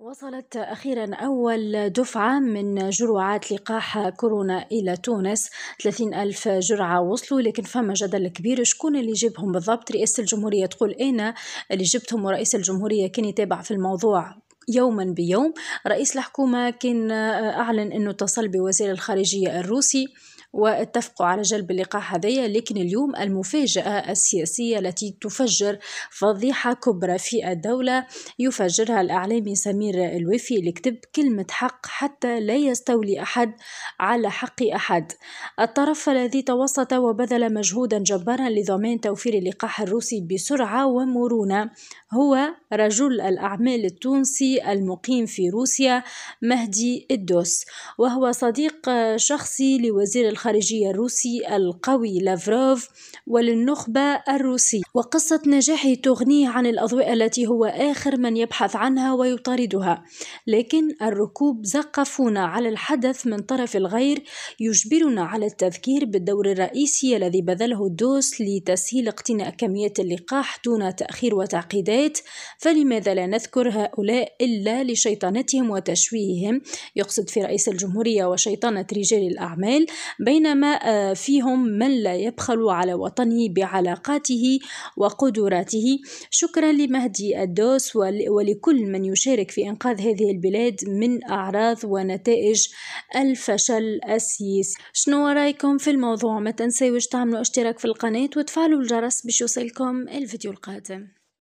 وصلت أخيرا أول دفعة من جرعات لقاح كورونا إلى تونس 30 ألف جرعة وصلوا لكن فما جدل كبير شكون اللي جابهم بالضبط رئاسة الجمهورية تقول أنا اللي جبتهم ورئيس الجمهورية كان يتابع في الموضوع يوما بيوم رئيس الحكومة كان أعلن أنه اتصل بوزير الخارجية الروسي واتفقوا على جلب اللقاح هذايا لكن اليوم المفاجأة السياسية التي تفجر فضيحة كبرى في الدولة يفجرها الإعلامي سمير الوفي اللي كتب كلمة حق حتى لا يستولي أحد على حق أحد الطرف الذي توسط وبذل مجهودا جبارا لضمان توفير اللقاح الروسي بسرعة ومرونة هو رجل الأعمال التونسي المقيم في روسيا مهدي الدوس وهو صديق شخصي لوزير الخارجية الروسي القوي لافروف وللنخبة الروسية وقصة نجاحه تغنيه عن الأضواء التي هو آخر من يبحث عنها ويطاردها لكن الركوب زقفونا على الحدث من طرف الغير يجبرنا على التذكير بالدور الرئيسي الذي بذله الدوس لتسهيل اقتناء كمية اللقاح دون تأخير وتعقيدات فلماذا لا نذكر هؤلاء إلا لشيطنتهم وتشويههم يقصد في رئيس الجمهورية وشيطنة رجال الأعمال بينما آه، فيهم من لا يبخل على وطنه بعلاقاته وقدراته شكرا لمهدي الدوس ولكل من يشارك في إنقاذ هذه البلاد من أعراض ونتائج الفشل السياسي شنو رأيكم في الموضوع ما تنسوا تعملوا اشتراك في القناة وتفعلوا الجرس باش يوصلكم الفيديو القادم